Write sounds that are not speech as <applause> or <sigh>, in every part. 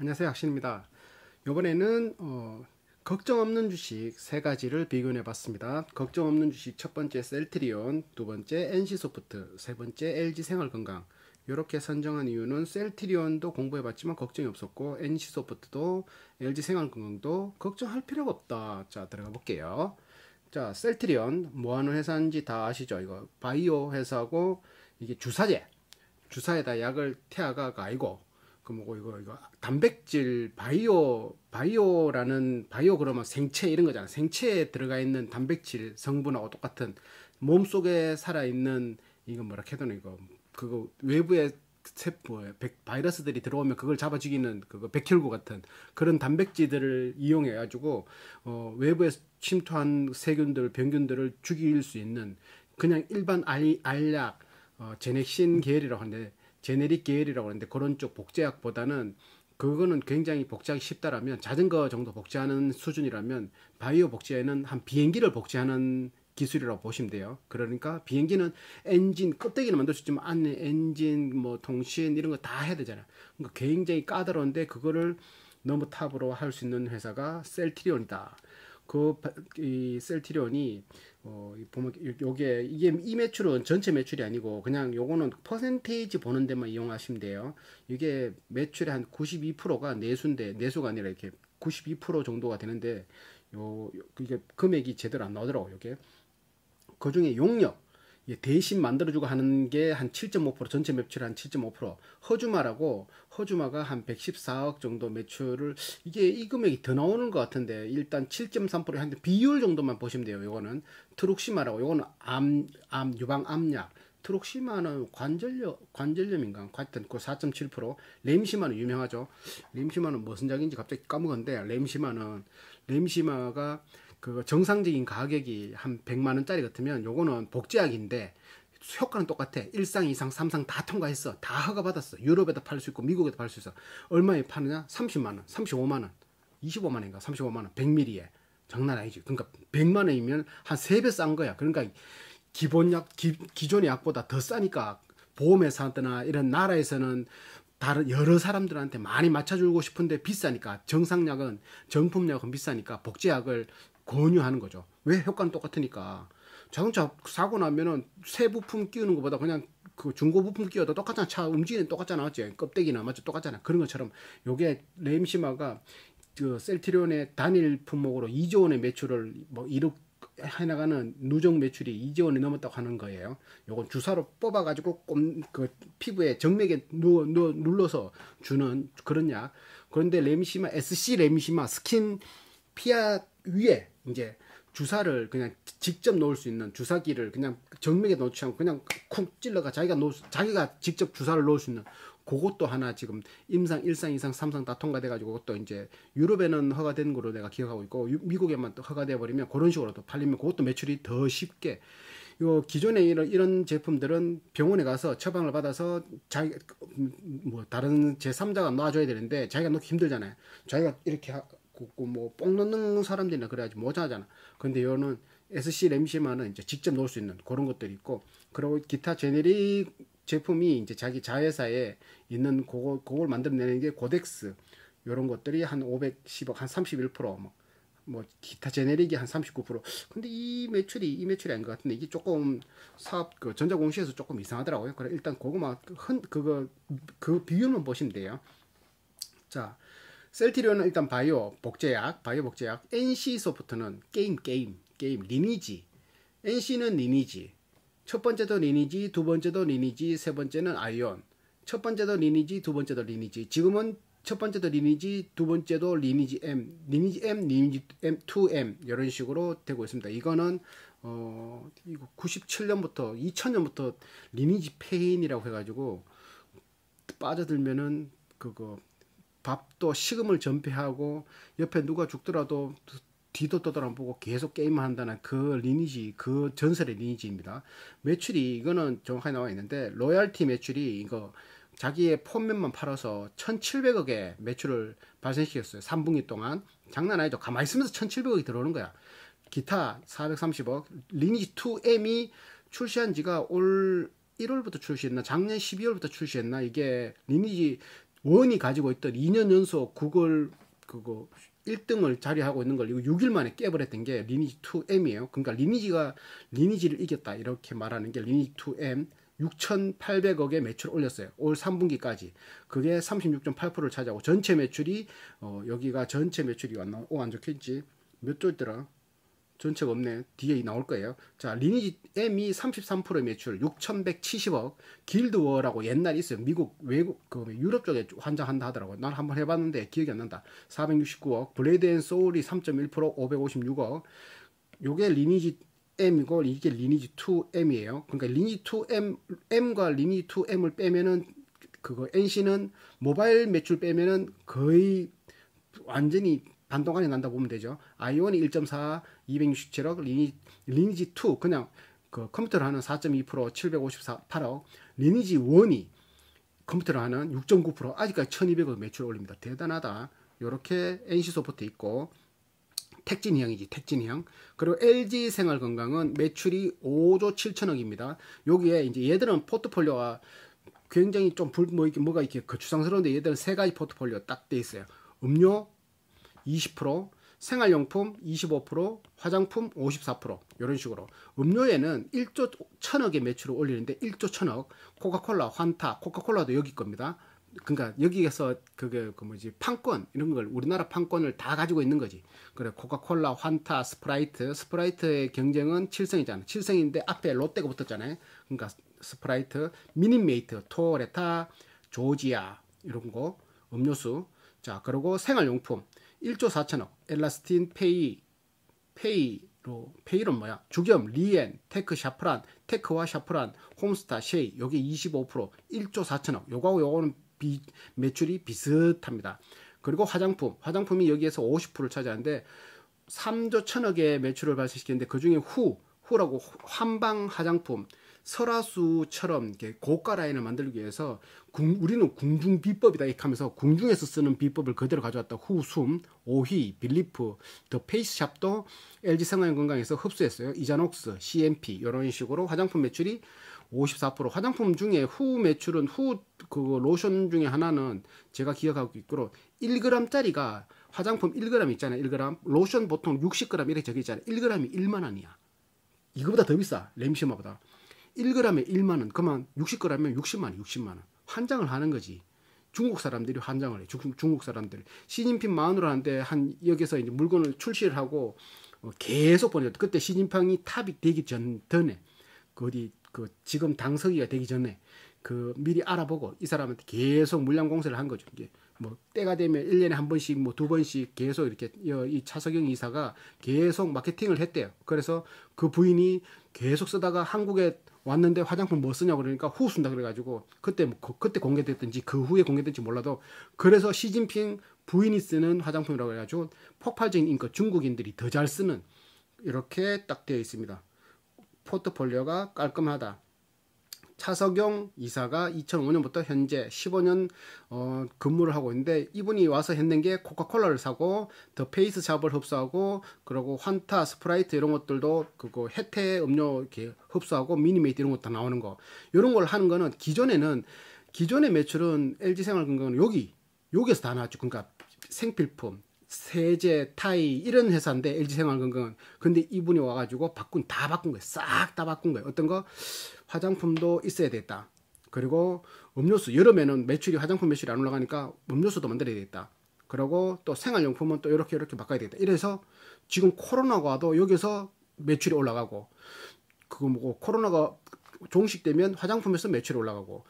안녕하세요 약신입니다 이번에는 어, 걱정 없는 주식 세 가지를 비교해 봤습니다 걱정 없는 주식 첫 번째 셀트리온 두 번째 NC소프트 세 번째 LG생활건강 이렇게 선정한 이유는 셀트리온도 공부해 봤지만 걱정이 없었고 NC소프트도 LG생활건강도 걱정할 필요가 없다 자 들어가 볼게요 자 셀트리온 뭐하는 회사인지 다 아시죠 이거 바이오 회사고 이게 주사제 주사에다 약을 태아가 아니고 그 뭐고 이거 이거 단백질 바이오 바이오라는 바이오 그러면 생체 이런 거잖아. 생체에 들어가 있는 단백질 성분하고 똑같은 몸 속에 살아 있는 이거 뭐라 캐도는 이거 그거 외부의 세포 에 뭐, 백, 바이러스들이 들어오면 그걸 잡아 죽이는 그거 백혈구 같은 그런 단백질들을 이용해 가지고 어 외부에 침투한 세균들 병균들을 죽일 수 있는 그냥 일반 알, 알약 어, 제넥신 계열이라고 하는데 제네릭 계열이라고 하는데 그런 쪽 복제약보다는 그거는 굉장히 복제하기 쉽다라면 자전거 정도 복제하는 수준이라면 바이오 복제에는 한 비행기를 복제하는 기술이라고 보시면 돼요. 그러니까 비행기는 엔진 껍데기는 만들 수 있지만 안에 엔진 뭐 통신 이런 거 다 해야 되잖아. 그러니까 굉장히 까다로운데 그거를 너무 탑으로 할 수 있는 회사가 셀트리온이다. 그이 셀트리온이 어 보면 요게 이게 이 매출은 전체 매출이 아니고 그냥 요거는 퍼센테이지 보는 데만 이용하시면 돼요. 이게 매출의 한 92%가 내수인데 내수가 아니라 이렇게 92% 정도가 되는데 요, 이게 금액이 제대로 안 나오더라고요. 이게 그 중에 용역 대신 만들어주고 하는 게 한 7.5% 전체 매출 한7.5% 허주마라고 코즈마가한 114억 정도 매출을 이게 이 금액이 더 나오는 것 같은데 일단 7.3%의 데 비율 정도만 보시면 돼요. 이거는 트룩시마라고 요거는 암, 암 유방 암약 트룩시마는 관절염, 관절염인가? 하여튼 그4.7% 렘시마는 유명하죠. 렘시마는 무슨 약인지 갑자기 까먹었는데 렘시마는 렘시마가 그 정상적인 가격이 한 100만 원짜리 같으면 요거는 복제약인데 효과는 똑같아. 1상, 2상, 3상 다 통과했어. 다 허가받았어. 유럽에다 팔 수 있고 미국에다 팔 수 있어. 얼마에 파느냐? 30만원, 35만원, 25만원인가? 35만원, 100ml에. 장난 아니지. 그러니까 100만원이면 한 3배 싼 거야. 그러니까 기본약, 기, 기존의 약보다 더 싸니까 보험회사한테나 이런 나라에서는 다른 여러 사람들한테 많이 맞춰주고 싶은데 비싸니까 정상약은 정품약은 비싸니까 복제약을 권유하는 거죠. 왜 효과는 똑같으니까. 자동차 사고 나면은 새 부품 끼우는 것보다 그냥 그 중고 부품 끼워도 똑같잖아. 차 움직이는 똑같잖아. 맞지? 껍데기나 맞죠? 똑같잖아. 그런 것처럼 요게 레임시마가 그 셀트리온의 단일 품목으로 2조 원의 매출을 뭐 이룩 해나가는 누적 매출이 2조 원이 넘었다고 하는 거예요. 요건 주사로 뽑아가지고 꼼, 그 피부에 정맥에 누, 워 누, 워 눌러서 주는 그런 약. 그런데 레미시마, SC 레미시마 스킨 피아 위에 이제 주사를 그냥 직접 놓을 수 있는 주사기를 그냥 정맥에 넣지 않고 그냥 쿡 찔러가 자기가 놓 자기가 직접 주사를 놓을 수 있는 그것도 하나 지금 임상 일상이상삼상다 통과돼 가지고 그것도 이제 유럽에는 허가된 거로 내가 기억하고 있고 유, 미국에만 또 허가돼 버리면 그런 식으로 도 팔리면 그것도 매출이 더 쉽게 요 기존에 이런 이런 제품들은 병원에 가서 처방을 받아서 자기 뭐 다른 제3자가 놔줘야 되는데 자기가 놓기 힘들잖아요. 자기가 이렇게 하, 굽고 뭐뽕 넣는 사람들이나 그래야지 모자잖아. 근데 이거는 SC 램시만은 이제 직접 넣을 수 있는 그런 것들이 있고 그리고 기타 제네릭 제품이 이제 자기 자회사에 있는 그거 그걸 만들어내는 게 고덱스 요런 것들이 한 510억 한 31%뭐 뭐 기타 제네릭이 한 39% 근데 이 매출이 이 매출이 아닌 것 같은데 이게 조금 사업 그 전자공시에서 조금 이상하더라고요 그래 일단 고구마 흔 그거 그 비율만 보시면 돼요 자 셀티리온은 일단 바이오 복제약, 바이오 복제약, NC 소프트는 게임, 게임, 게임, 리니지. NC는 리니지. 첫 번째도 리니지, 두 번째도 리니지, 세 번째는 아이온. 첫 번째도 리니지, 두 번째도 리니지. 지금은 첫 번째도 리니지, 두 번째도 리니지 M, 리니지 M, 리니지 M, 2M 이런 식으로 되고 있습니다. 이거는 어 이거 97년부터 2000년부터 리니지 페인이라고 해가지고 빠져들면은 그거 밥도 식음을 전폐하고 옆에 누가 죽더라도 뒤도 떠돌아 보고 계속 게임을 한다는 그 리니지, 그 전설의 리니지입니다. 매출이 이거는 정확하게 나와 있는데 로얄티 매출이 이거 자기의 폰맨만 팔아서 1,700억의 매출을 발생시켰어요. 3분기 동안. 장난 아니죠. 가만히 있으면서 1,700억이 들어오는 거야. 기타 430억, 리니지 2M이 출시한 지가 올 1월부터 출시했나, 작년 12월부터 출시했나, 이게 리니지 원이 가지고 있던 2년 연속 구글 그거 1등을 자리하고 있는 걸 이거 6일 만에 깨버렸던 게 리니지 2M이에요. 그러니까 리니지가 리니지를 이겼다 이렇게 말하는 게 리니지 2M 6,800억의 매출 을 올렸어요. 올 3분기까지. 그게 36.8%를 차지하고 전체 매출이 어 여기가 전체 매출이 왔나? 오 안 좋겠지. 몇조있더라 전체가 없네. 뒤에 나올 거예요. 자, 리니지 M이 33% 매출 6,170억. 길드워라고 옛날에 있어요. 미국 외국 그 유럽 쪽에 환장한다 하더라고. 요난 한번 해 봤는데 기억이 안 난다. 469억. 블레이드 앤 소울이 3.1% 556억. 요게 리니지 M이고 이게 리니지 2M이에요. 그러니까 리니지 2M M과 리니지 2M을 빼면은 그거 NC는 모바일 매출 빼면은 거의 완전히 반동안에 난다 고 보면 되죠. 아이온이 1.4, 267억, 리니, 리니지 2 그냥 그 컴퓨터를 하는 4.2% 758억, 4 리니지 1이 컴퓨터를 하는 6.9% 아직까지 1200억 매출 올립니다. 대단하다. 요렇게 NC 소프트 있고 택진형이지 택진형 그리고 LG 생활건강은 매출이 5조 7천억입니다. 여기에 이제 얘들은 포트폴리오가 굉장히 좀 불, 뭐 이렇게 뭐가 이렇게 거추상스러운데 그 얘들은 세 가지 포트폴리오 딱 돼 있어요. 음료, 20%, 생활용품 25%, 화장품 54% 이런 식으로 음료에는 1조 천억의 매출을 올리는데 1조 천억 코카콜라, 환타, 코카콜라도 여기 겁니다. 그러니까 여기에서 그게 그 뭐지 판권 이런 걸 우리나라 판권을 다 가지고 있는 거지. 그래 코카콜라, 환타, 스프라이트, 스프라이트의 경쟁은 칠성이잖아. 칠성인데 앞에 롯데가 붙었잖아요. 그러니까 스프라이트, 미니메이트, 토레타, 조지아 이런 거 음료수. 자 그리고 생활용품. 1조 4천억, 엘라스틴 페이, 페이로, 페이는 뭐야? 주겸, 리엔, 테크 샤프란, 테크와 샤프란, 홈스타, 쉐이, 여기 25%, 1조 4천억. 요거하고 요거는 비, 매출이 비슷합니다. 그리고 화장품, 화장품이 여기에서 50%를 차지하는데 3조 천억의 매출을 발생시키는데 그 중에 후, 후라고 환방 화장품, 설화수처럼 이렇게 고가 라인을 만들기 위해서 궁, 우리는 궁중 비법이다 이렇게 하면서 궁중에서 쓰는 비법을 그대로 가져왔다. 후숨, 오희, 빌리프, 더 페이스샵도 LG 생활건강에서 흡수했어요. 이자녹스, CMP 이런 식으로 화장품 매출이 54% 화장품 중에 후 매출은 후 그 로션 중에 하나는 제가 기억하고 있고 1g짜리가 화장품 1g 있잖아요. 1g 로션 보통 60g 이렇게 적혀 있잖아요. 1g이 1만 원이야. 이거보다 더 비싸. 램시마보다. 1g에 1만 원, 그만 60g이면 60만 원, 60만 원. 환장을 하는 거지. 중국 사람들이 환장을 해. 중, 중국 사람들. 시진핑 마음으로 하는데 한 여기서 이제 물건을 출시를 하고 어, 계속 보내줬 그때 시진핑이 탑이 되기 전, 전에 그 어디 그 지금 당서기가 되기 전에 그 미리 알아보고 이 사람한테 계속 물량 공세를 한 거죠. 이게 뭐 때가 되면 1년에한 번씩 뭐 두 번씩 계속 이렇게 어, 이 차석영 이사가 계속 마케팅을 했대요. 그래서 그 부인이 계속 쓰다가 한국에 왔는데 화장품 뭐 쓰냐고 그러니까 호 쓴다 그래가지고 그때 뭐 그때 공개됐든지 그 후에 공개됐든지 몰라도 그래서 시진핑 부인이 쓰는 화장품이라고 해가지고 폭발적인 인거 중국인들이 더 잘 쓰는 이렇게 딱 되어 있습니다. 포트폴리오가 깔끔하다. 차석영 이사가 2005년부터 현재 15년 어, 근무를 하고 있는데 이분이 와서 했는 게 코카콜라를 사고 더 페이스 샵을 흡수하고 그리고 환타 스프라이트 이런 것들도 그거 혜태 음료 이렇게 흡수하고 미니메이트 이런 것도 나오는 거 이런 걸 하는 거는 기존에는 기존의 매출은 LG 생활건강은 여기 여기에서 다 나왔죠. 그러니까 생필품, 세제, 타이 이런 회사인데 LG 생활건강은 근데 이분이 와가지고 바꾼 다 바꾼 거예요. 싹 다 바꾼 거예요. 어떤 거 화장품도 있어야 됐다. 그리고 음료수 여름에는 매출이 화장품 매출이 안 올라가니까 음료수도 만들어야 되겠다. 그리고 또 생활용품은 또 이렇게 이렇게 바꿔야 되겠다. 이래서 지금 코로나가 와도 여기서 매출이 올라가고 그거 뭐고 코로나가 종식되면 화장품에서 매출이 올라가고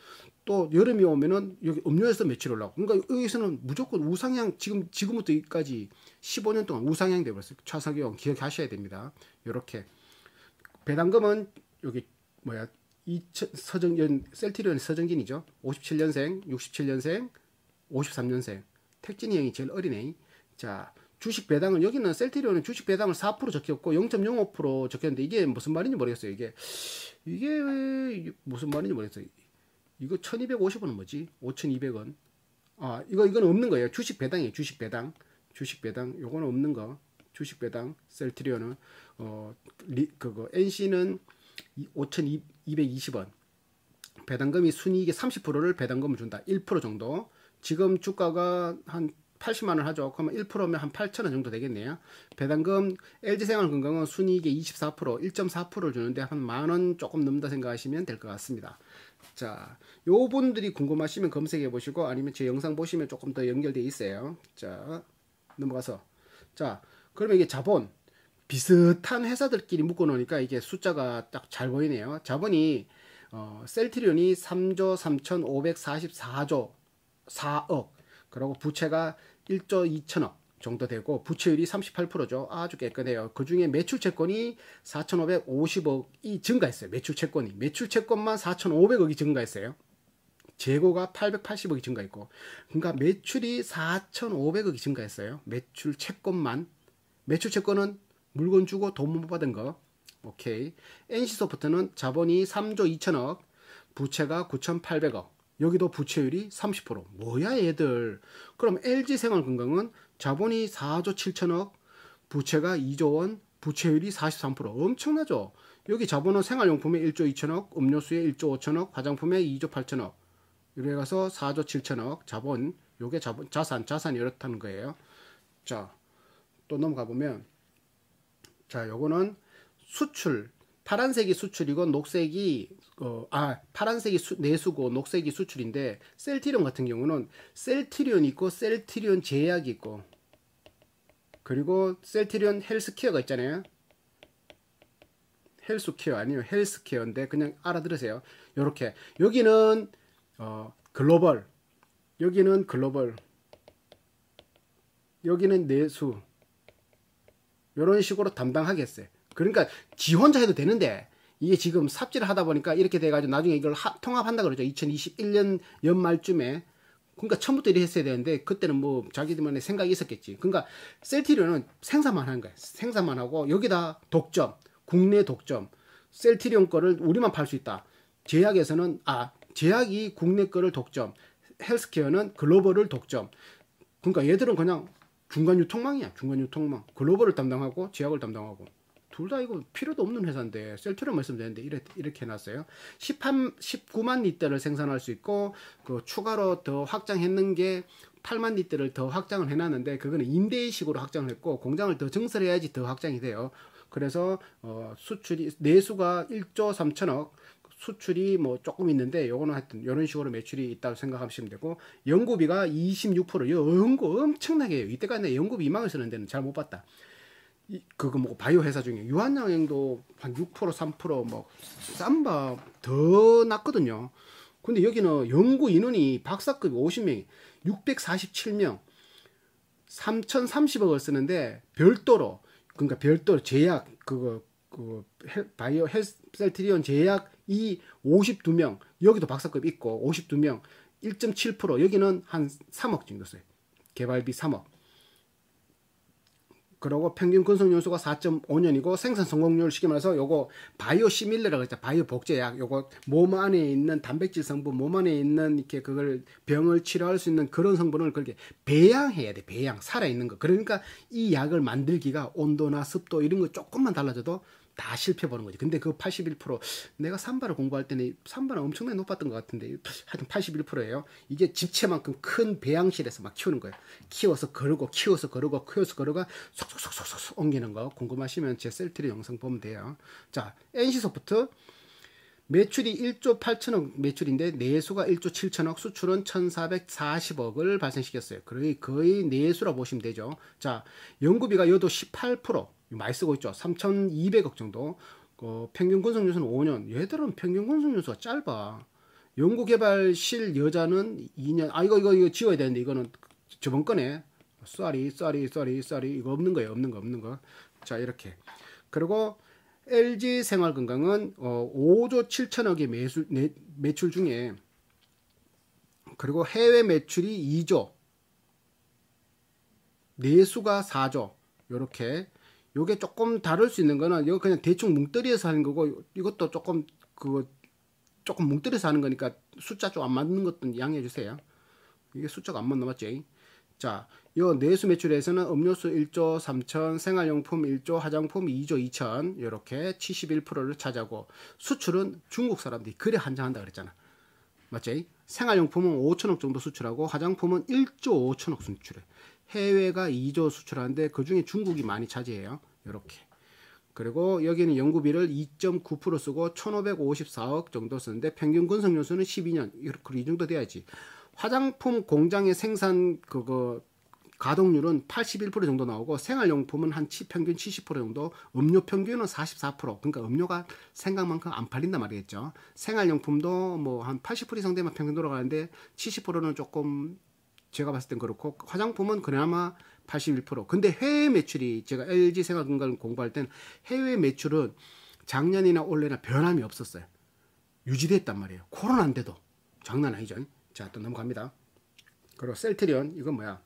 또 여름이 오면은 여기 음료에서 며칠 올라오고 그러니까 여기서는 무조건 우상향 지금 지금부터 여까지 15년 동안 우상향 되어버렸어요. 차석용 기억하셔야 됩니다. 요렇게 배당금은 여기 뭐야 이천, 서정연 셀트리온 서정진이죠. 57년생, 67년생, 53년생. 택진이 형이 제일 어린애. 자 주식 배당은 여기는 셀트리온은 주식 배당을 4% 적혔고 0.05% 적혔는데 이게 무슨 말인지 모르겠어요. 이게 이게 무슨 말인지 모르겠어요. 이거 1250원은 뭐지? 5200원. 아, 이거, 이건 없는 거예요. 주식 배당이에요. 주식 배당. 주식 배당. 요거는 없는 거. 주식 배당. 셀트리온은, 어, 리, 그거, NC는 5220원. 배당금이 순이익의 30%를 배당금을 준다. 1% 정도. 지금 주가가 한 80만원 하죠. 그러면 1%면 한 8천원 정도 되겠네요. 배당금 LG생활건강은 순이익의 24%, 1.4%를 주는데 한 만원 조금 넘다 생각하시면 될 것 같습니다. 자, 요 분들이 궁금하시면 검색해 보시고 아니면 제 영상 보시면 조금 더 연결돼 있어요. 자, 넘어가서 자, 그러면 이게 자본 비슷한 회사들끼리 묶어 놓으니까 이게 숫자가 딱 잘 보이네요. 자본이 어, 셀트리온이 3조 3,544조 4억 그리고 부채가 1조 2천억 정도 되고 부채율이 38%죠. 아주 깨끗해요. 그중에 매출 채권이 4,550억이 증가했어요. 매출 채권이. 매출 채권만 4,500억이 증가했어요. 재고가 880억이 증가했고. 그러니까 매출이 4,500억이 증가했어요. 매출 채권만. 매출 채권은 물건 주고 돈 못 받은 거. 오케이. NC소프트는 자본이 3조 2천억, 부채가 9,800억. 여기도 부채율이 30%. 뭐야 얘들. 그럼 LG생활건강은 자본이 4조 7천억, 부채가 2조 원, 부채율이 43% 엄청나죠. 여기 자본은 생활용품에 1조 2천억, 음료수에 1조 5천억, 화장품에 2조 8천억. 이래 서 4조 7천억 자본, 요게 자본, 자산, 자산이 이렇다는 거예요. 자, 또 넘어가 보면 자, 요거는 수출 파란색이 수출이고 녹색이 어, 아 파란색이 수, 내수고 녹색이 수출인데 셀티리온 같은 경우는 셀티리온 있고 셀티리온 제약이 있고 그리고 셀티리온 헬스케어가 있잖아요. 헬스케어 아니요 헬스케어인데 그냥 알아들으세요. 이렇게 여기는 어, 글로벌 여기는 글로벌 여기는 내수 이런 식으로 담당하겠어요. 그러니까 지 혼자 해도 되는데 이게 지금 삽질을 하다 보니까 이렇게 돼가지고 나중에 이걸 하, 통합한다 그러죠. 2021년 연말쯤에. 그러니까 처음부터 이렇게 했어야 되는데 그때는 뭐 자기들만의 생각이 있었겠지. 그러니까 셀티리온은 생산만 하는 거야. 생산만 하고 여기다 독점, 국내 독점, 셀티리온 거를 우리만 팔 수 있다. 제약에서는 아 제약이 국내 거를 독점, 헬스케어는 글로벌을 독점. 그러니까 얘들은 그냥 중간 유통망이야. 중간 유통망. 글로벌을 담당하고 제약을 담당하고. 둘다 이거 필요도 없는 회사인데 셀트리말씀 있으면 는데 이렇게, 이렇게 해놨어요. 18, 19만 리터를 생산할 수 있고 그 추가로 더 확장했는 게 8만 리터를 더 확장을 해놨는데 그거는 임대식으로 확장을 했고 공장을 더 증설해야지 더 확장이 돼요. 그래서 어, 수출이 내수가 1조 3천억 수출이 뭐 조금 있는데 요거는 하여튼 이런 식으로 매출이 있다고 생각하시면 되고 연구비가 26% 연구 엄청나게 해요. 이때까지 연구비 2만원 쓰는 데는 잘 못 봤다. 그거 뭐 바이오 회사 중에 유한양행도 한6% 3뭐싼바더 낮거든요. 근데 여기는 연구 인원이 박사급 50명이 647명 3,030억을 쓰는데 별도로 그러니까 별도로 제약 그거 그 바이오 헬셀트리온 제약 이 52명 여기도 박사급 있고 52명 1.7% 여기는 한 3억 정도 써요. 개발비 3억. 그러고 평균 건성 연수가 4.5년이고 생산 성공률 쉽게 말해서 요거 바이오 시밀러라고 했죠. 바이오 복제약 요거 몸 안에 있는 단백질 성분, 몸 안에 있는 이렇게 그걸 병을 치료할 수 있는 그런 성분을 그렇게 배양해야 돼. 배양 살아 있는 거. 그러니까 이 약을 만들기가 온도나 습도 이런 거 조금만 달라져도 다 실패 보는 거지. 근데 그81% 내가 삼바를 공부할 때는 삼바는 엄청나게 높았던 것 같은데 하여튼 81%예요. 이게 집체만큼큰 배양실에서 막 키우는 거예요. 키워서 거르고 키워서 거르고 키워서 거르고 속속속속속 옮기는 거 궁금하시면 제 셀트리 영상 보면 돼요. 자, NC 소프트 매출이 1조 8천억 매출인데 내수가 1조 7천억, 수출은 1,440억을 발생시켰어요. 거의 거의 내수라 보시면 되죠. 자, 연구비가 여도 18%. 많이 쓰고 있죠. 3,200억 정도. 어, 평균 건성연수는 5년. 얘들은 평균 건성연수가 짧아. 연구개발실 여자는 2년. 아 이거 이거 이거 지워야 되는데 이거는 저번 건에 쏘리 쏘리 쏘리 쏘리 이거 없는 거예요. 없는 거 없는 거. 자 이렇게. 그리고 LG 생활건강은 어, 5조 7천억의 매수, 매, 매출 중에 그리고 해외 매출이 2조 내수가 4조 요렇게 요게 조금 다를 수 있는 거는 이거 그냥 대충 뭉뜨리에서 하는 거고 이것도 조금 그 조금 뭉뜨려서 하는 거니까 숫자 좀 안 맞는 것도 양해해 주세요. 이게 숫자가 안 맞나 맞지 자, 요 내수 매출에서는 음료수 1조 3천, 생활용품 1조, 화장품 2조 2천 이렇게 71%를 차지하고 수출은 중국 사람들이 그래 한장한다 그랬잖아. 맞지 생활용품은 5천억 정도 수출하고 화장품은 1조 5천억 수출해. 해외가 2조 수출하는데 그 중에 중국이 많이 차지해요. 이렇게. 그리고 여기는 연구비를 2.9% 쓰고 1,554억 정도 쓰는데 평균 건성연수는 12년. 이렇게 이 정도 돼야지. 화장품 공장의 생산 그거 가동률은 81% 정도 나오고 생활용품은 한 치, 평균 70% 정도, 음료 평균은 44%. 그러니까 음료가 생각만큼 안 팔린단 말이겠죠. 생활용품도 뭐 한 80% 이상 되면 평균 돌아가는데 70%는 조금 제가 봤을 땐 그렇고 화장품은 그나마 81%. 근데 해외 매출이 제가 LG 생활건강을 공부할 땐 해외 매출은 작년이나 올해나 변함이 없었어요. 유지됐단 말이에요. 코로나인데도 장난 아니죠. 자, 또 넘어갑니다. 그리고 셀트리온 이건 뭐야?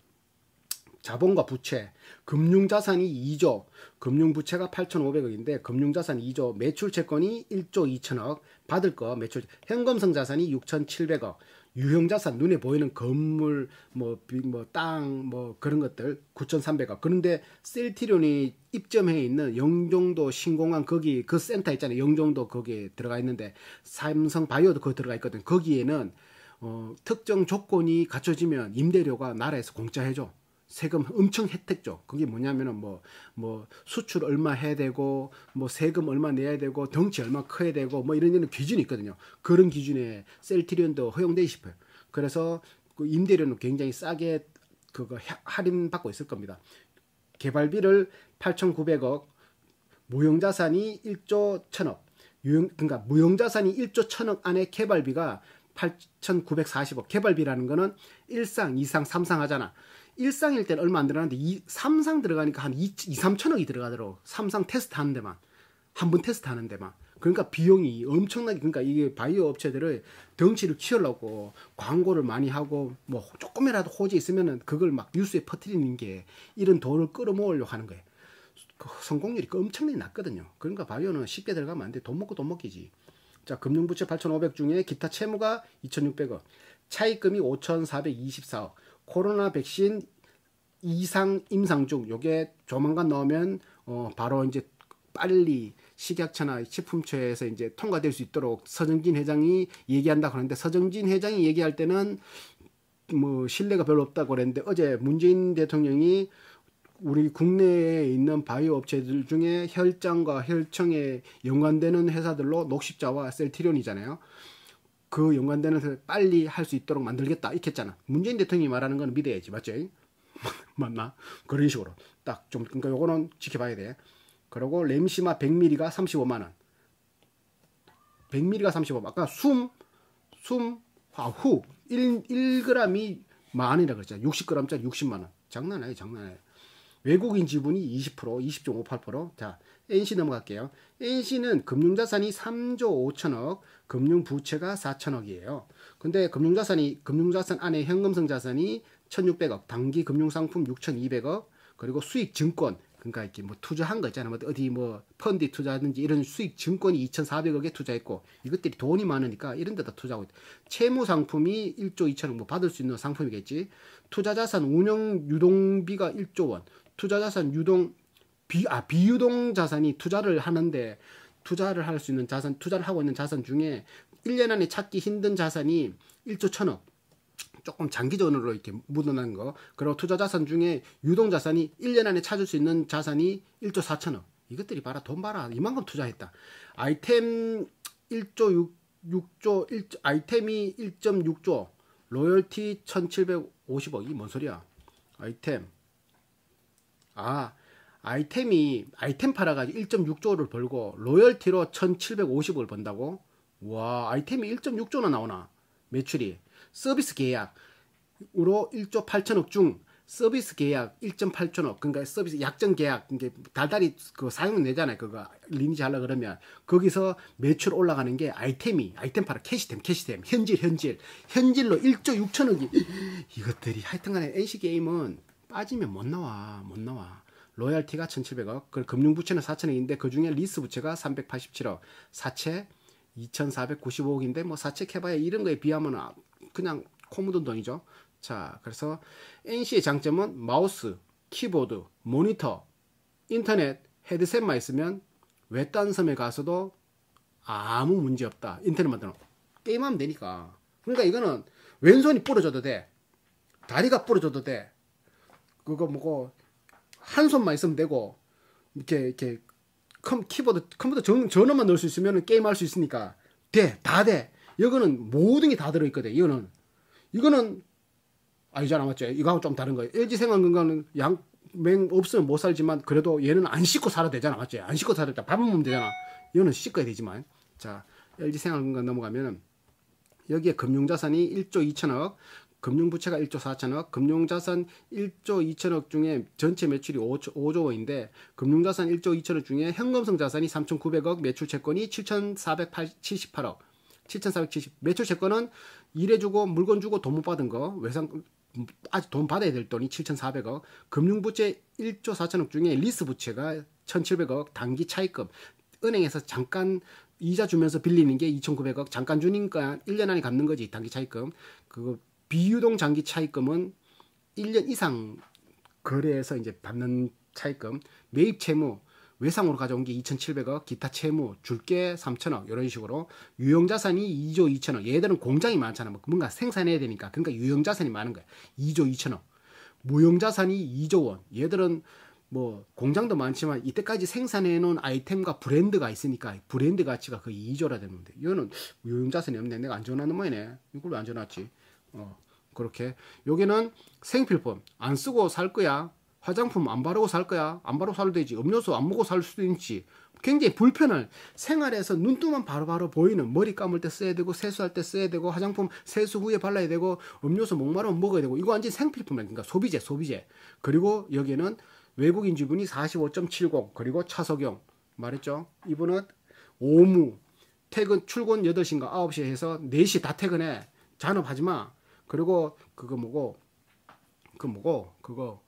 자본과 부채, 금융자산이 2조, 금융부채가 8,500억인데 금융자산 2조, 매출 채권이 1조 2천억, 받을 거 매출 현금성 자산이 6,700억, 유형자산 눈에 보이는 건물, 뭐, 뭐, 땅, 뭐 그런 것들 9,300억. 그런데 셀티론이 입점해 있는 영종도 신공항 거기 그 센터 있잖아요. 영종도 거기에 들어가 있는데 삼성 바이오도 거기 들어가 있거든. 거기에는 어, 특정 조건이 갖춰지면 임대료가 나라에서 공짜해줘. 세금 엄청 혜택죠. 그게 뭐냐면은 뭐, 뭐, 수출 얼마 해야 되고, 뭐, 세금 얼마 내야 되고, 덩치 얼마 커야 되고, 뭐, 이런 데는 기준이 있거든요. 그런 기준에 셀트리온도 허용되기 싶어요. 그래서 그 임대료는 굉장히 싸게 그거 할인받고 있을 겁니다. 개발비를 8,900억, 무용자산이 1조 1 0 0 0억유용 그러니까 무용자산이 1조 1 0 0 0억 안에 개발비가 8,940억, 개발비라는 거는 1상, 2상, 3상 하잖아. 일상일 때는 얼마 안 들어가는데 이 삼상 들어가니까 한 2, 2 3천억이 들어가더라고. 삼상 테스트 하는 데만. 한 번 테스트 하는 데만. 그러니까 비용이 엄청나게 그러니까 이게 바이오 업체들을 덩치를 키우려고 광고를 많이 하고 뭐 조금이라도 호재 있으면은 그걸 막 뉴스에 퍼뜨리는 게 이런 돈을 끌어모으려고 하는 거예요. 그 성공률이 그 엄청나게 낮거든요. 그러니까 바이오는 쉽게 들어가면 안 돼. 돈 먹고 돈 먹기지. 자, 금융부채 8,500 중에 기타 채무가 2,600억, 차입금이 5,424억, 코로나 백신 이상 임상 중 요게 조만간 나오면 어 바로 이제 빨리 식약처나 식품처에서 이제 통과될 수 있도록 서정진 회장이 얘기한다 그러는데 서정진 회장이 얘기할 때는 뭐 신뢰가 별로 없다고 그랬는데 어제 문재인 대통령이 우리 국내에 있는 바이오 업체들 중에 혈장과 혈청에 연관되는 회사들로 녹십자와 셀트리온이잖아요. 그 연관되는 것을 빨리 할 수 있도록 만들겠다 이렇게 했잖아. 문재인 대통령이 말하는 건 믿어야지 맞죠? <laughs> 맞나? 그런 식으로 딱 좀그니까 요거는 지켜봐야 돼. 그리고 램시마 100mm가 35만 원. 100mm가 35만 원. 아까 숨, 숨, 화, 아, 후 1, 1g이 만 원이라 그랬잖아. 60g짜리 60만 원. 장난 아니에요. 장난 아니에요. 외국인 지분이 20%, 20.58%. 자, NC 넘어갈게요. NC는 금융자산이 3조 5천억, 금융부채가 4천억이에요. 근데 금융자산이 금융자산 안에 현금성 자산이 1,600억, 단기 금융상품 6,200억, 그리고 수익 증권 그러니까 이렇게 뭐 투자한 거 있잖아요. 뭐 어디 뭐 펀드 투자든지 하 이런 수익 증권이 2,400억에 투자했고 이것들이 돈이 많으니까 이런 데다 투자하고 있다. 채무 상품이 1조 2천억 뭐 받을 수 있는 상품이겠지. 투자 자산 운영 유동비가 1조 원, 투자자산 유동 비, 아, 비유동 자산이 투자를 하는데 투자를 할 수 있는 자산, 투자를 하고 있는 자산 중에 1년 안에 찾기 힘든 자산이 1조 1000억. 조금 장기전으로 이렇게 묻어난 거. 그리고 투자 자산 중에 유동 자산이 1년 안에 찾을 수 있는 자산이 1조 4천억. 이것들이 봐라. 돈 봐라. 이만큼 투자했다. 아이템 1조 6, 6조 1, 아이템이 1.6조. 로열티 1750억. 이뭔 소리야? 아이템 아 아이템이 아이템 팔아가지고 1.6조를 벌고 로열티로 1,750을 번다고? 와 아이템이 1.6조나 나오나 매출이 서비스 계약으로 1조 8천억 중 서비스 계약 1.8천억 그러니까 서비스 약정 계약 이게 달달이 그 사용은 내잖아요 그거 리니지 하려 그러면 거기서 매출 올라가는 게 아이템이 아이템 팔아 캐시템 캐시템 현질 현질 현질로 1조 6천억이 이것들이 하여튼간에 NC 게임은 빠지면 못 나와. 못 나와. 로얄티가 1,700억, 그 금융부채는 4,000억인데 그 중에 리스부채가 387억, 사채 2,495억인데 뭐 사채 캐봐야 이런 거에 비하면 아, 그냥 코묻은 돈이죠. 자, 그래서 NC의 장점은 마우스, 키보드, 모니터, 인터넷, 헤드셋만 있으면 외딴 섬에 가서도 아무 문제 없다. 인터넷만 들어 게임하면 되니까. 그러니까 이거는 왼손이 부러져도 돼. 다리가 부러져도 돼. 그거 뭐고 한 손만 있으면 되고 이렇게 이렇게 컴 키보드 컴퓨터 전, 전원만 넣을 수 있으면 게임 할 수 있으니까 돼 다 돼. 이거는 모든 게 다 들어있거든. 이거는 이거는 아 이제 남았죠. 이거하고 좀 다른 거예요. LG 생활건강은 양 맹 없으면 못 살지만 그래도 얘는 안 씻고 살아야 되잖아. 맞죠안 씻고 살아야 돼. 밥은 먹으면 되잖아. 이거는 씻어야 되지만. 자, LG 생활건강 넘어가면 여기에 금융자산이 1조 2천억, 금융부채가 1조 4천억, 금융자산 1조 2천억 중에 전체 매출이 5조, 5조 원인데 금융자산 1조 2천억 중에 현금성 자산이 3,900억, 매출 채권이 7,478억, 7,470 매출 채권은 일해주고 물건 주고 돈 못 받은 거 외상 아직 돈 받아야 될 돈이 7,400억, 금융부채 1조 4천억 중에 리스 부채가 1,700억, 단기 차입금, 은행에서 잠깐 이자 주면서 빌리는 게 2,900억, 잠깐 주니까 1년 안에 갚는 거지, 단기 차입금. 그거 비유동 장기 차입금은 1년 이상 거래해서 이제 받는 차입금, 매입 채무, 외상으로 가져온 게 2,700억, 기타 채무, 줄게 3,000억 이런 식으로 유형 자산이 2조 2천억. 얘들은 공장이 많잖아. 뭐 뭔가 생산해야 되니까. 그러니까 유형 자산이 많은 거야. 2조 2천억. 무형 자산이 2조 원. 얘들은 뭐 공장도 많지만 이때까지 생산해 놓은 아이템과 브랜드가 있으니까 브랜드 가치가 거의 2조라 되는데. 이거는 유형 자산이 없네. 내가 안 전하는 모양이네. 이걸 로안 전하지? 어, 그렇게 여기는 생필품 안 쓰고 살 거야 화장품 안 바르고 살 거야 안 바르고 살도 되지 음료수 안 먹고 살 수도 있지 굉장히 불편한 생활에서 눈뜨만 바로바로 보이는 머리 감을 때 써야 되고 세수할 때 써야 되고 화장품 세수 후에 발라야 되고 음료수 목마르면 먹어야 되고 이거 완전 생필품이니까 그러니까 소비재 소비재 그리고 여기는 외국인 지분이 45.70 그리고 차석용 말했죠 이분은 오무 퇴근 출근 8시인가 9시에 해서 4시 다 퇴근해 잔업하지 마 그리고 그거 뭐고 그 뭐고 그거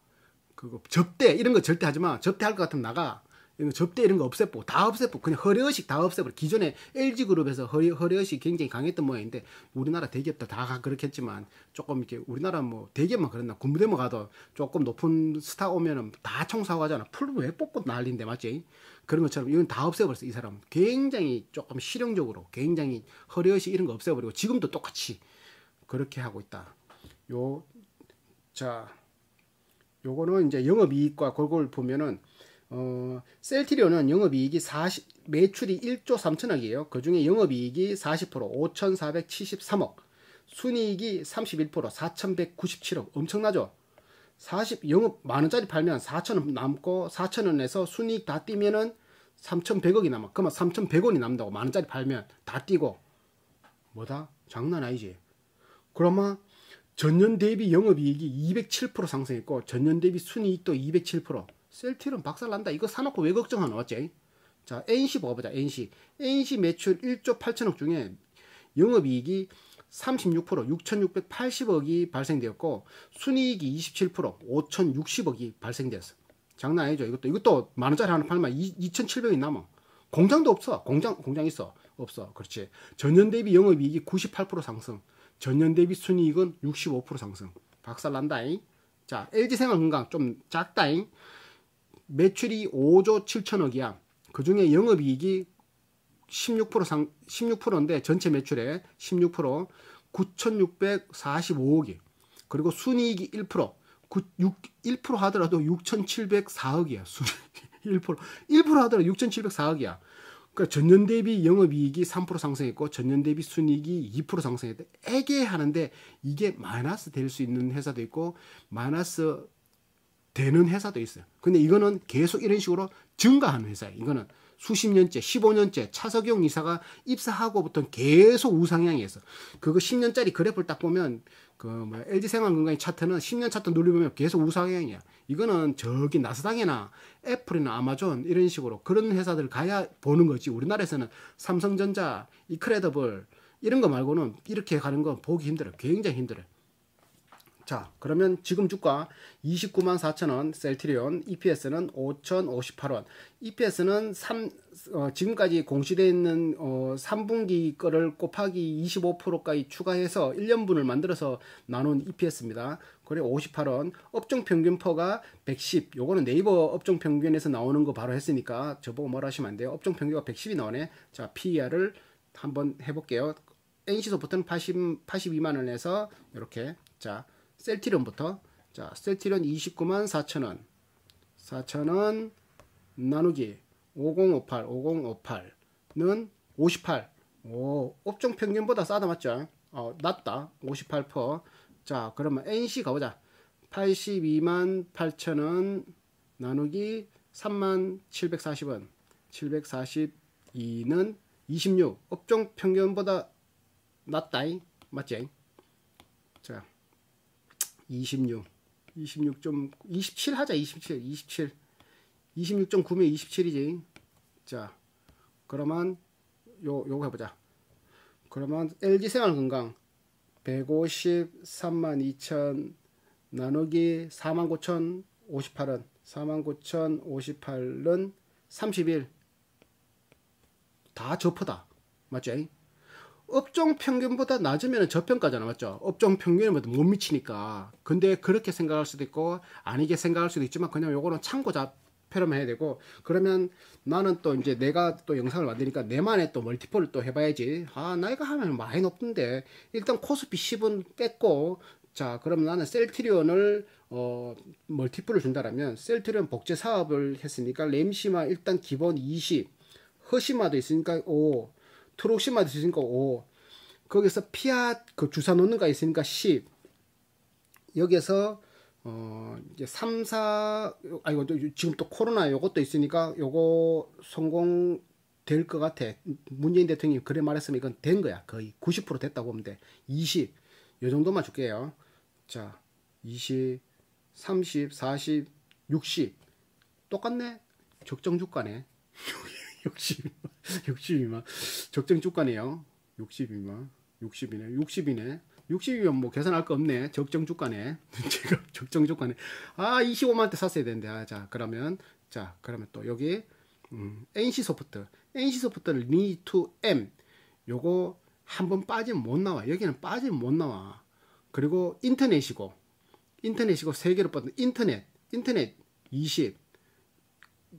그거 접대 이런 거 절대 하지 마. 접대할 것 같으면 나가. 이런 접대 이런 거 없애고 다 없애고 그냥 허리의식다 없애고 기존에 LG 그룹에서 허리 허리의식 굉장히 강했던 모양인데 우리나라 대기업도 다 그렇겠지만 조금 이렇게 우리나라 뭐 대기업만 그랬나 군부대만 가도 조금 높은 스타 오면은 다청소하잖아풀왜 뽑고 난리인데 맞지? 그런 것처럼 이건 다 없애버렸어 이사람 굉장히 조금 실용적으로 굉장히 허리의식 이런 거 없애버리고 지금도 똑같이 그렇게 하고 있다. 요, 자, 요거는 이제 영업이익과 골골 보면은, 어, 셀티리온은 영업이익이 40, 매출이 1조 3천억이에요. 그 중에 영업이익이 40%, 5,473억, 순이익이 31%, 4,197억. 엄청나죠? 40, 영업 만원짜리 팔면 4천원 남고, 4천원에서 순이익 다 띄면은 3,100억이 남아. 그러면 3,100원이 남다고 만원짜리 팔면 다 띄고, 뭐다? 장난 아니지. 그러면 전년 대비 영업이익이 207% 상승했고 전년 대비 순이익도 207% 셀틸은 박살난다 이거 사놓고 왜 걱정하나 맞지? 자 NC 봐보자 NC NC 매출 1조 8천억 중에 영업이익이 36% 6,680억이 발생되었고 순이익이 27% 5,060억이 발생되었어 장난 아니죠 이것도 이것도 만원짜리 하나 팔면 2,700이 남아 공장도 없어 공장 공장 있어 없어 그렇지 전년 대비 영업이익이 98% 상승 전년 대비 순이익은 65% 상승. 박살난다잉. 자, LG생활건강 좀 작다잉. 매출이 5조 7천억이야. 그중에 영업이익이 16% 상, 16%인데 전체 매출의 16% 9,645억이. 그리고 순이익이 1%. 9, 6, 1% 하더라도 6,704억이야. 순이익 1%. 1% 하더라도 6,704억이야. 그러니까 전년 대비 영업이익이 3% 상승했고 전년 대비 순이익이 2% 상승했다. 애게 하는데 이게 마이너스 될 수 있는 회사도 있고 마이너스 되는 회사도 있어요. 근데 이거는 계속 이런 식으로 증가하는 회사예요. 이거는 수십 년째, 15년째 차석용 이사가 입사하고부터 계속 우상향이에서 그거 10년짜리 그래프를 딱 보면 그뭐 LG 생활건강의 차트는 10년 차트 눌러보면 계속 우상향이야. 이거는 저기 나스닥이나 애플이나 아마존 이런 식으로 그런 회사들 가야 보는 거지. 우리나라에서는 삼성전자, 이크레더블 이런 거 말고는 이렇게 가는 건 보기 힘들어. 굉장히 힘들어. 자 그러면 지금 주가 29만 4천원 셀트리온 EPS는 5,058원 EPS는 3, 어, 지금까지 공시되어 있는 어, 3분기 거를 곱하기 25%까지 추가해서 1년분을 만들어서 나눈 EPS입니다 그래 58원 업종 평균퍼가 110 요거는 네이버 업종 평균에서 나오는 거 바로 했으니까 저보고 뭐라 하시면 안 돼요 업종 평균가 110이 나오네 자 PER을 한번 해볼게요 NC소프트는 80, 82만원에서 이렇게 자 셀티론부터 자 셀티론 29만 4천원 4천원 나누기 5058 5058는 58 오, 업종 평균보다 싸다 맞죠? 어, 낮다 58%자 그러면 NC 가보자 82만 8천원 나누기 3만 740원 742는 26 업종 평균보다 낮다잉 맞지? 26. 26 27 하자, 27. 27. 26.9면 27이지. 자, 그러면 요, 요거 해보자. 그러면 LG 생활건강 1 5 3 2 0 0 0 나누기 4 9 0 58원 4 9 0 5 8원 31 다 저하다맞지 업종 평균보다 낮으면 저평가잖아 맞죠 업종 평균보다못 미치니까 근데 그렇게 생각할 수도 있고 아니게 생각할 수도 있지만 그냥 요거는 참고 자표로 해야 되고 그러면 나는 또 이제 내가 또 영상을 만드니까 내만의 또 멀티플을 또 해봐야지 아 나이가 하면 많이 높던데 일단 코스피 10은 뺐고 자 그럼 나는 셀트리온을 어 멀티플을 준다라면 셀트리온 복제 사업을 했으니까 램시마 일단 기본 20 허시마도 있으니까 5 트록시마 드시니까 5 거기서 피아그 주사 놓는 거 있으니까 10 여기에서 어 이제 3, 4 아이고 지금 또 코로나 요것도 있으니까 요거 성공 될것 같아. 문재인 대통령이 그래 말했으면 이건 된 거야. 거의 90% 됐다고 보면 돼. 20. 요 정도만 줄게요. 자, 20, 30, 40, 60. 똑같네. 적정 주가네. 60. <laughs> 62만. <laughs> 적정 주가네요. 62만. 60이네. 60이네. 60이면 뭐 계산할 거 없네. 적정 주가네. 제가 <laughs> 적정 주가네. 아, 25만 때 샀어야 되는데. 아, 자, 그러면 자, 그러면 또 여기 음, NC 소프트. NC 소프트를 니투 m 요거 한 번 빠지면 못 나와. 여기는 빠지면 못 나와. 그리고 인터넷이고 인터넷이고 세 개로 뻗는 인터넷. 인터넷 20.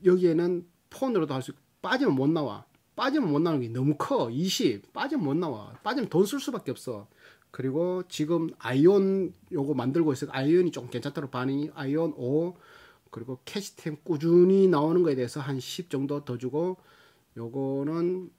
여기에는 폰으로도 할 수 있고 빠지면 못 나와. 빠지면 못 나오는 게 너무 커. 20. 빠지면 못 나와. 빠지면 돈 쓸 수밖에 없어. 그리고 지금 아이온 요거 만들고 있어 아이온이 좀 괜찮다고 반응이 아이온 5 그리고 캐시템 꾸준히 나오는 거에 대해서 한 10 정도 더 주고 요거는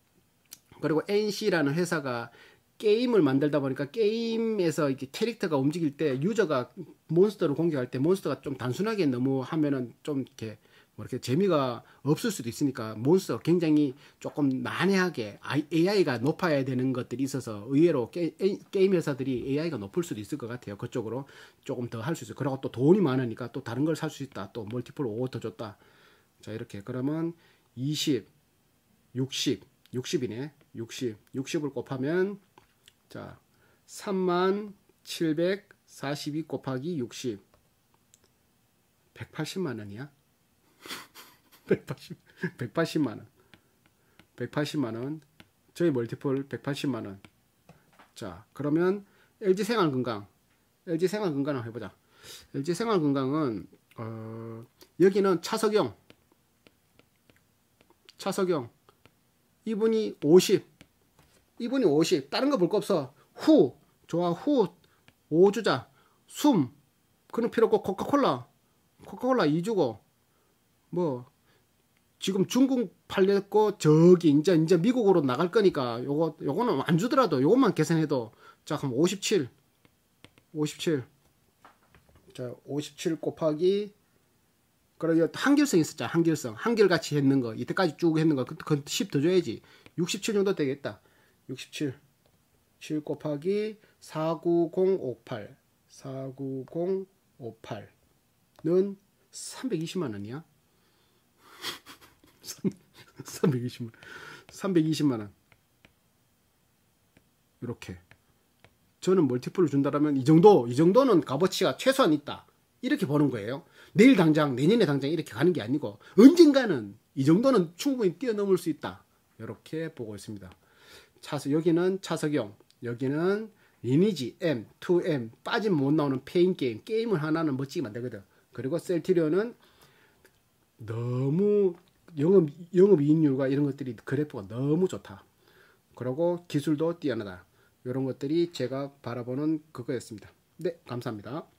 그리고 NC라는 회사가 게임을 만들다 보니까 게임에서 이렇게 캐릭터가 움직일 때 유저가 몬스터를 공격할 때 몬스터가 좀 단순하게 너무 하면은 좀 이렇게 뭐 이렇게 재미가 없을 수도 있으니까 몬스터 굉장히 조금 난해하게 AI가 높아야 되는 것들이 있어서 의외로 게, 임 회사들이 AI가 높을 수도 있을 것 같아요. 그쪽으로 조금 더 할 수 있어요. 그리고 또 돈이 많으니까 또 다른 걸 살 수 있다. 또 멀티플 5더 줬다. 자 이렇게 그러면 20, 60, 60이네. 60, 60을 곱하면 자 3만 742 곱하기 60 180만 원이야. 180, 180만원. 180만원. 저희 멀티폴 180만원. 자, 그러면 LG 생활건강. LG 생활건강 을 해보자. LG 생활건강은, 어, 여기는 차석용차석용 이분이 50. 이분이 50. 다른 거 볼 거 없어. 후. 좋아, 후. 5주자. 숨. 그는 필요 없고, 코카콜라. 코카콜라 2주고. 뭐, 지금 중국 팔렸고 저기 이제 이제 미국으로 나갈 거니까 요거 요거는 안 주더라도 요것만 계산해도 자 그럼 57 57 자, 57 곱하기 그러게 한결성 있었잖아. 한결성. 한결같이 했는 거. 이때까지 쭉 했는 거. 그건 10더 그 줘야지. 67 정도 되겠다. 67. 7 곱하기 49058. 49058는 320만 원이야. 320만 320만 원. 이렇게. 저는 멀티플을 준다라면 이 정도, 이 정도는 값어치가 최소한 있다. 이렇게 보는 거예요. 내일 당장, 내년에 당장 이렇게 가는 게 아니고 언젠가는 이 정도는 충분히 뛰어넘을 수 있다. 이렇게 보고 있습니다. 차서 여기는 차석용, 여기는 리니지 M, 2M 빠지못 나오는 페인 게임, 게임을 하나는 멋지게 만들거든. 그리고 셀티리온은 너무 영업 영업 이익률과 이런 것들이 그래프가 너무 좋다. 그리고 기술도 뛰어나다. 이런 것들이 제가 바라보는 그거였습니다. 네, 감사합니다.